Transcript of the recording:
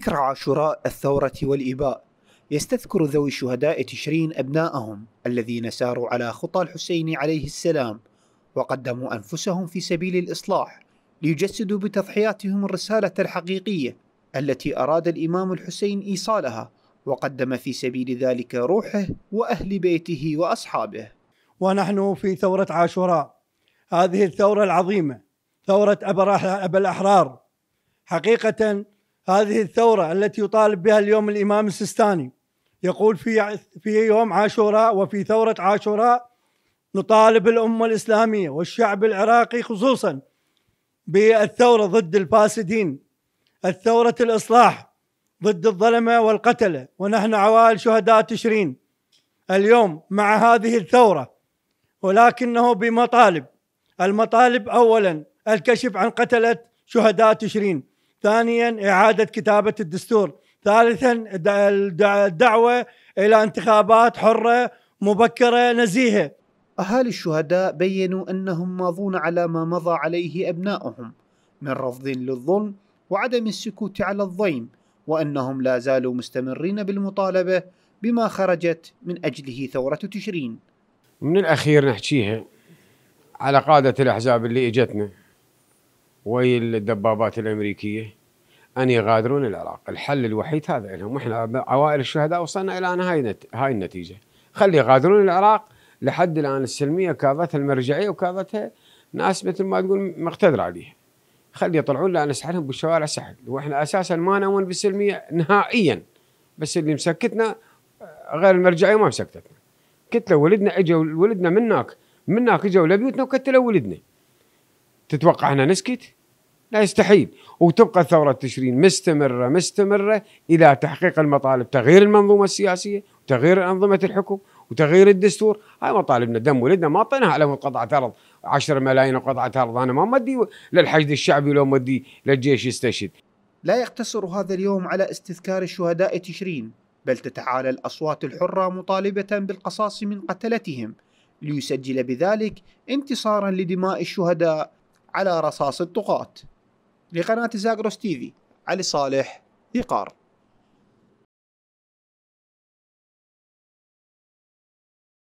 ذكرى عاشوراء الثورة والإباء يستذكر ذوي شهداء تشرين أبناءهم الذين ساروا على خطى الحسين عليه السلام وقدموا أنفسهم في سبيل الإصلاح ليجسدوا بتضحياتهم الرسالة الحقيقية التي أراد الإمام الحسين إيصالها وقدم في سبيل ذلك روحه وأهل بيته وأصحابه ونحن في ثورة عاشوراء هذه الثورة العظيمة ثورة أبا الأحرار حقيقة هذه الثورة التي يطالب بها اليوم الإمام السيستاني يقول في في يوم عاشوراء وفي ثورة عاشوراء نطالب الأمة الإسلامية والشعب العراقي خصوصا بالثورة ضد الفاسدين الثورة الإصلاح ضد الظلمة والقتلة ونحن عوائل شهداء تشرين اليوم مع هذه الثورة ولكنه بمطالب المطالب أولا الكشف عن قتلة شهداء تشرين ثانيا إعادة كتابة الدستور ثالثا الدعوة إلى انتخابات حرة مبكرة نزيهة أهالي الشهداء بينوا أنهم ماضون على ما مضى عليه أبنائهم من رفض للظلم وعدم السكوت على الضيم وأنهم لا زالوا مستمرين بالمطالبة بما خرجت من أجله ثورة تشرين من الأخير نحكيها على قادة الأحزاب اللي إجتنا الدبابات الامريكيه ان يغادرون العراق، الحل الوحيد هذا لهم، واحنا عوائل الشهداء وصلنا الى هاي هاي النتيجه، خلي يغادرون العراق لحد الان السلميه كاظتها المرجعيه وكاظتها ناس مثل ما تقول مقتدر عليها. خلي يطلعون لان اسحلهم بالشوارع سحل، واحنا اساسا ما نؤمن بالسلميه نهائيا، بس اللي مسكتنا غير المرجعيه ما مسكتتنا. كتله ولدنا اجوا ولدنا منك منك اجوا لبيوتنا وكتلوا ولدنا. تتوقع احنا نسكت؟ لا يستحيل وتبقى ثورة تشرين مستمرة مستمرة إلى تحقيق المطالب تغيير المنظومة السياسية وتغيير أنظمة الحكم وتغيير الدستور هاي مطالبنا دم ولدنا ما اعطيناها على قطعة أرض 10 ملايين وقطعة أرض أنا ما مدي للحشد الشعبي لو مدي للجيش يستشهد لا يقتصر هذا اليوم على استذكار شهداء تشرين بل تتعالى الأصوات الحرة مطالبة بالقصاص من قتلتهم ليسجل بذلك انتصارا لدماء الشهداء على رصاص الطقات لقناة زاغروس تيفي علي صالح ذقار